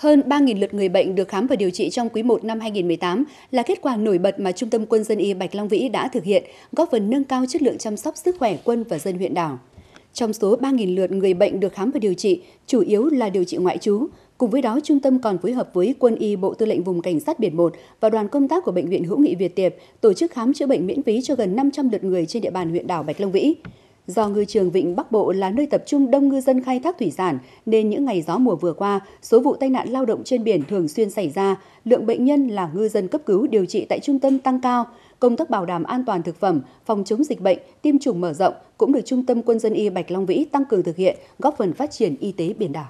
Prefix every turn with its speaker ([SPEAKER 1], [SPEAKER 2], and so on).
[SPEAKER 1] Hơn 3.000 lượt người bệnh được khám và điều trị trong quý 1 năm 2018 là kết quả nổi bật mà Trung tâm Quân dân y Bạch Long Vĩ đã thực hiện, góp phần nâng cao chất lượng chăm sóc sức khỏe quân và dân huyện đảo. Trong số 3.000 lượt người bệnh được khám và điều trị, chủ yếu là điều trị ngoại trú. Cùng với đó, trung tâm còn phối hợp với Quân y Bộ Tư lệnh Vùng Cảnh sát Biển 1 và đoàn công tác của Bệnh viện Hữu nghị Việt Tiệp tổ chức khám chữa bệnh miễn phí cho gần 500 lượt người trên địa bàn huyện đảo Bạch Long Vĩ. Do ngư trường Vịnh Bắc Bộ là nơi tập trung đông ngư dân khai thác thủy sản, nên những ngày gió mùa vừa qua, số vụ tai nạn lao động trên biển thường xuyên xảy ra, lượng bệnh nhân là ngư dân cấp cứu điều trị tại trung tâm tăng cao, công tác bảo đảm an toàn thực phẩm, phòng chống dịch bệnh, tiêm chủng mở rộng cũng được Trung tâm Quân dân y Bạch Long Vĩ tăng cường thực hiện, góp phần phát triển y tế biển đảo.